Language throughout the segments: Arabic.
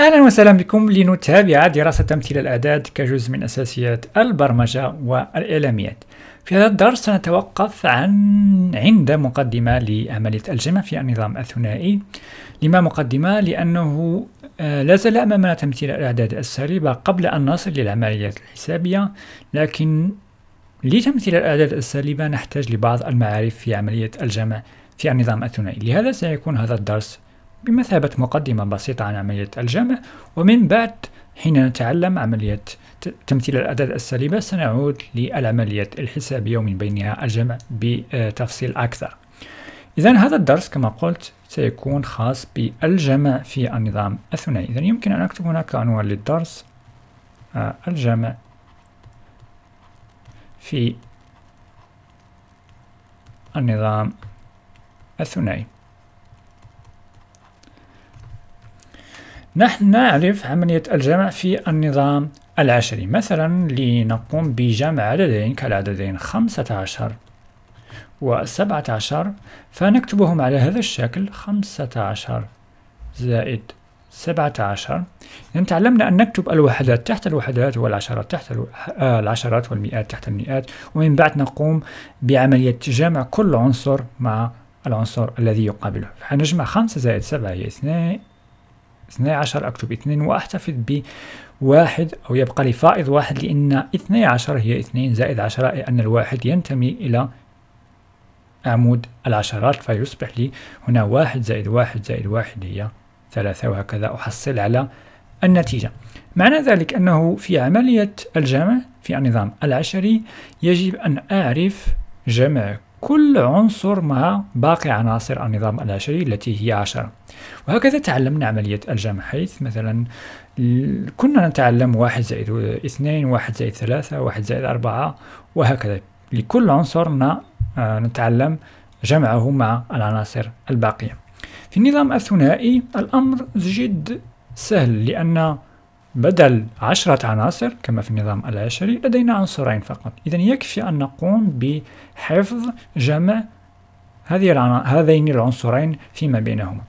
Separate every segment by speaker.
Speaker 1: أهلا وسهلا بكم لنتابع دراسة تمثيل الأعداد كجزء من أساسيات البرمجة والإعلاميات في هذا الدرس سنتوقف عن عند مقدمة لعملية الجمع في النظام الثنائي لما مقدمة لأنه آه، لا زال أمامنا تمثيل الأعداد السالبة قبل أن نصل للعمليات الحسابية لكن لتمثيل الأعداد السالبة نحتاج لبعض المعارف في عملية الجمع في النظام الثنائي لهذا سيكون هذا الدرس بمثابة مقدمة بسيطة عن عملية الجمع ومن بعد حين نتعلم عملية تمثيل الأعداد السالبة سنعود للعملية الحسابية ومن بينها الجمع بتفصيل أكثر إذا هذا الدرس كما قلت سيكون خاص بالجمع في النظام الثنائي إذا يمكن أن أكتب هناك عنوان للدرس آه، الجمع في النظام الثنائي نحن نعرف عملية الجمع في النظام العشري مثلا لنقوم بجمع عددين كالعددين 15 و 17 فنكتبهم على هذا الشكل 15 زائد 17 إذن تعلمنا أن نكتب الوحدات تحت الوحدات والعشرات تحت آه، العشرات والمئات تحت المئات ومن بعد نقوم بعملية جمع كل عنصر مع العنصر الذي يقابله فنجمع 5 زائد 7 هي 2 12 أكتب 2 وأحتفظ 1 أو يبقى لي فائض واحد لأن 12 هي 2 زائد 10 أي أن الواحد ينتمي إلى عمود العشرات فيصبح لي هنا 1 زائد 1 زائد 1 هي 3 وهكذا أحصل على النتيجة معنى ذلك أنه في عملية الجمع في النظام العشري يجب أن أعرف جمع كل عنصر مع باقي عناصر النظام العشري التي هي عشرة وهكذا تعلمنا عملية الجمع حيث مثلا كنا نتعلم واحد زائد اثنين واحد زائد ثلاثة واحد زائد أربعة وهكذا لكل عنصر آه، نتعلم جمعه مع العناصر الباقية في النظام الثنائي الأمر جد سهل لأن بدل عشرة عناصر كما في النظام العشري لدينا عنصرين فقط إذا يكفي أن نقوم بحفظ جمع هذه العنا... هذين العنصرين فيما بينهما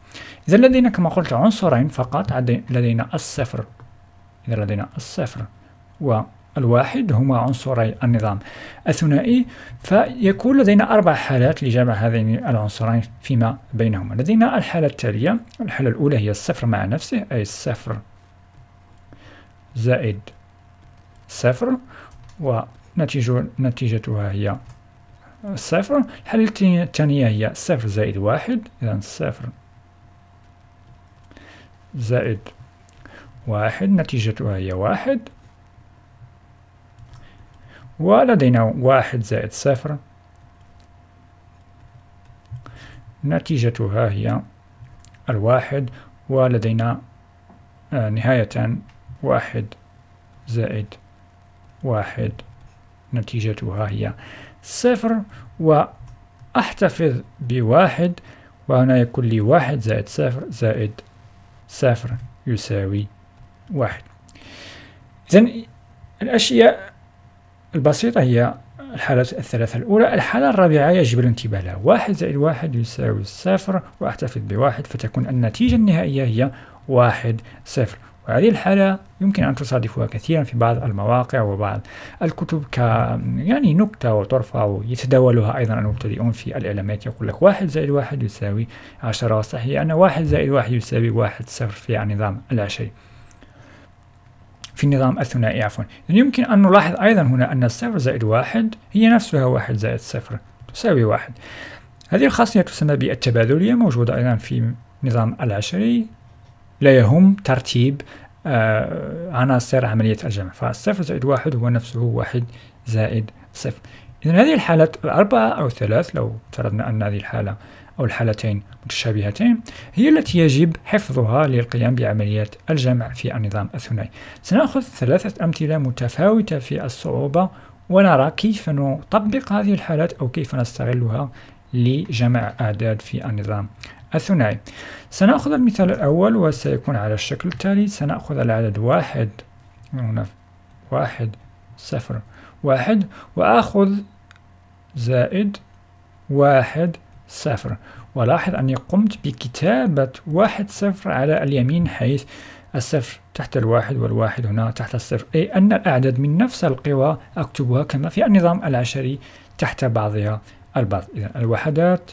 Speaker 1: إذا لدينا كما قلت عنصرين فقط لدينا الصفر إذا لدينا الصفر والواحد هما عنصري النظام الثنائي فيكون لدينا أربع حالات لجمع هذين العنصرين فيما بينهما لدينا الحالة التالية الحالة الأولى هي الصفر مع نفسه أي الصفر زائد صفر ونتيجة نتيجتها هي صفر الحالة الثانية هي صفر زائد واحد إذا صفر زائد واحد نتيجتها هي واحد ولدينا واحد زائد صفر نتيجتها هي الواحد ولدينا آه، نهاية واحد زائد واحد نتيجتها هي صفر وأحتفظ بواحد وهنا يكون لي واحد زائد صفر زائد صفر يساوي واحد إذن الأشياء البسيطة هي الحالات الثلاثة الأولى الحالة الرابعة يجب الانتباه لها واحد زائد واحد يساوي صفر وأحتفظ بواحد فتكون النتيجة النهائية هي واحد صفر وهذه الحالة يمكن أن تصادفها كثيرا في بعض المواقع وبعض الكتب ك يعني نكتة وطرفة ويتداولها أيضا المبتدئون في الإعلامات يقول لك واحد زائد واحد يساوي عشرة صحيح أن واحد زائد واحد يساوي واحد صفر في النظام العشري في النظام الثنائي عفوا يعني يمكن أن نلاحظ أيضا هنا أن الصفر زائد واحد هي نفسها واحد زائد صفر تساوي واحد هذه الخاصية تسمى بالتبادلية موجودة أيضا في نظام العشري لا يهم ترتيب عناصر آه، عملية الجمع فالصفر زائد واحد هو نفسه واحد زائد صفر إذا هذه الحالة الأربعة أو ثلاث لو افترضنا أن هذه الحالة أو الحالتين متشابهتين هي التي يجب حفظها للقيام بعملية الجمع في النظام الثنائي سنأخذ ثلاثة أمثلة متفاوتة في الصعوبة ونرى كيف نطبق هذه الحالات أو كيف نستغلها لجمع أعداد في النظام الثنائي سنأخذ المثال الأول وسيكون على الشكل التالي سنأخذ العدد واحد من هنا واحد صفر واحد وأخذ زائد واحد صفر ولاحظ أني قمت بكتابة واحد صفر على اليمين حيث الصفر تحت الواحد والواحد هنا تحت الصفر أي أن الأعداد من نفس القوى أكتبها كما في النظام العشري تحت بعضها البعض إذا الوحدات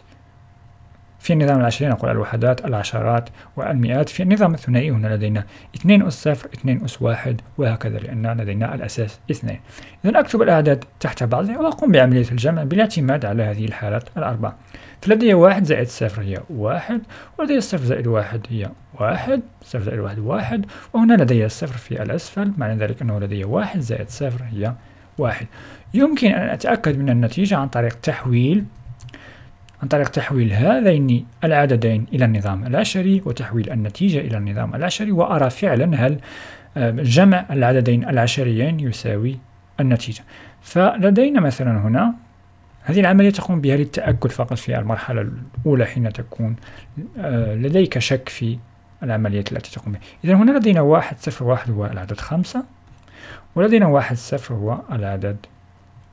Speaker 1: في النظام العشرين نقول الوحدات العشرات والمئات في النظام الثنائي هنا لدينا 2 أس 0 2 أس 1 وهكذا لأن لدينا الأساس 2 إذا أكتب الأعداد تحت بعضها وأقوم بعملية الجمع بالاعتماد على هذه الحالات الأربعة فلدي 1 زائد 0 هي 1 ولدي 0 زائد 1 هي 1 0 زائد 1 1 وهنا لدي الصفر في الأسفل معنى ذلك أنه لدي 1 زائد 0 هي واحد يمكن أن أتأكد من النتيجة عن طريق تحويل عن طريق تحويل هذين العددين إلى النظام العشري وتحويل النتيجة إلى النظام العشري وأرى فعلا هل جمع العددين العشريين يساوي النتيجة فلدينا مثلا هنا هذه العملية تقوم بها للتأكد فقط في المرحلة الأولى حين تكون آه، لديك شك في العملية التي تقوم بها إذا هنا لدينا واحد صفر واحد هو العدد خمسة ولدينا واحد صفر هو العدد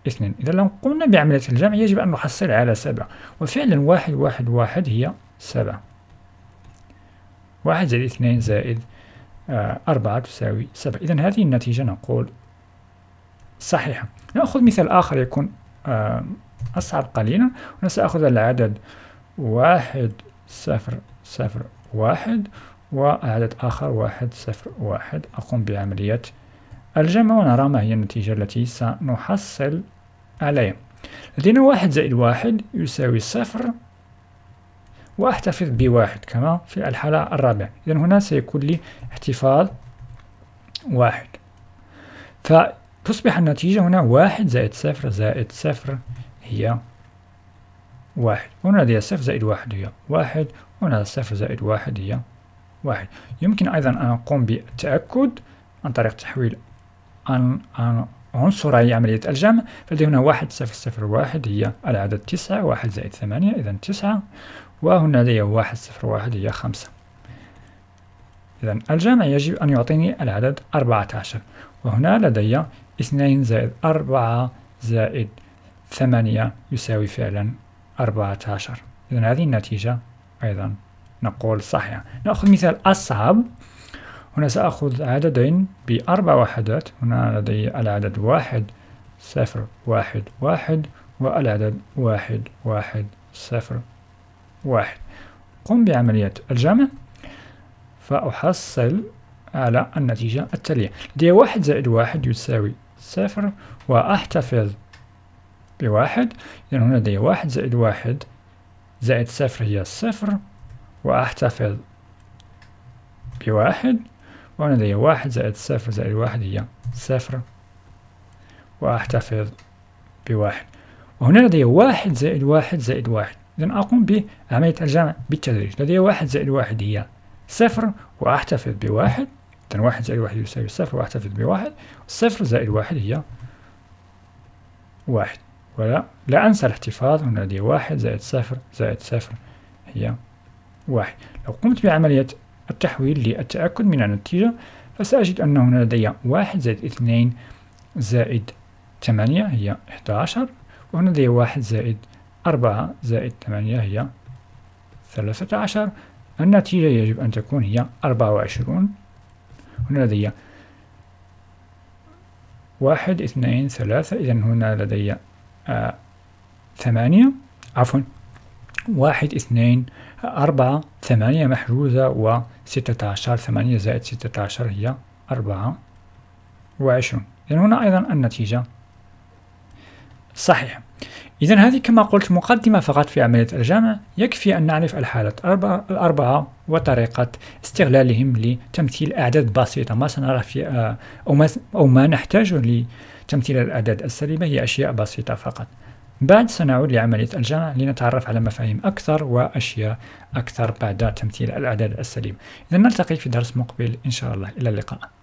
Speaker 1: اثنين إذا لو قمنا بعملية الجمع يجب أن نحصل على سبعة وفعلا واحد واحد واحد هي سبعة واحد زائد اثنين زائد آه، أربعة تساوي سبعة إذا هذه النتيجة نقول صحيحة نأخذ مثال آخر يكون آه، أصعب قليلا وسأخذ سأخذ العدد واحد صفر صفر واحد وعدد آخر واحد صفر واحد أقوم بعملية الجمع ونرى ما هي النتيجة التي سنحصل عليها لدينا واحد زائد واحد يساوي صفر وأحتفظ بواحد كما في الحالة الرابعة إذا هنا سيكون لي احتفاظ واحد فتصبح النتيجة هنا واحد زائد صفر زائد صفر هي واحد هنا لدي صفر زائد واحد هي واحد هنا صفر زائد واحد هي واحد يمكن أيضا أن أقوم بالتأكد عن طريق تحويل عن عن عنصري عملية الجمع فلدي هنا واحد صفر صفر واحد هي العدد تسعة واحد زائد ثمانية إذا تسعة وهنا لدي واحد صفر واحد هي خمسة إذا الجمع يجب أن يعطيني العدد أربعة عشر وهنا لدي اثنين زائد أربعة زائد ثمانية يساوي فعلا أربعة عشر إذا هذه النتيجة أيضا نقول صحيحة نأخذ مثال أصعب هنا سأخذ عددين بأربع وحدات هنا لدي العدد واحد صفر واحد واحد والعدد واحد واحد صفر واحد قم بعملية الجمع فأحصل على النتيجة التالية لدي واحد زائد واحد يساوي صفر وأحتفظ بواحد إذا هنا لدي واحد زائد واحد زائد صفر هي صفر وأحتفظ بواحد وأنا لدي واحد زائد صفر زائد واحد هي صفر وأحتفظ بواحد وهنا لدي واحد زائد واحد زائد واحد إذا أقوم بعملية الجمع بالتدريج لدي واحد زائد واحد هي صفر وأحتفظ بواحد إذا واحد زائد واحد يساوي صفر وأحتفظ بواحد صفر زائد واحد هي واحد ولا لا أنسى الاحتفاظ هنا لدي واحد زائد صفر زائد صفر هي واحد لو قمت بعملية التحويل للتأكد من النتيجة فسأجد أن هنا لدي واحد زائد اثنين زائد ثمانية هي 11 وهنا لدي واحد زائد أربعة زائد ثمانية هي ثلاثة عشر النتيجة يجب أن تكون هي أربعة وعشرون هنا لدي واحد اثنين ثلاثة إذا هنا لدي آه، ثمانية عفوا واحد اثنين أربعة ثمانية محروزة وستة عشر ثمانية زائد ستة عشر هي أربعة وعشرون إذن هنا أيضا النتيجة صحيحة إذا هذه كما قلت مقدمة فقط في عملية الجمع يكفي أن نعرف الحالة الأربعة وطريقة استغلالهم لتمثيل أعداد بسيطة ما سنرى في آه، أو ما, أو نحتاجه لتمثيل الأعداد السليمة هي أشياء بسيطة فقط بعد سنعود لعملية الجمع لنتعرف على مفاهيم أكثر وأشياء أكثر بعد تمثيل الأعداد السليمة إذا نلتقي في درس مقبل إن شاء الله إلى اللقاء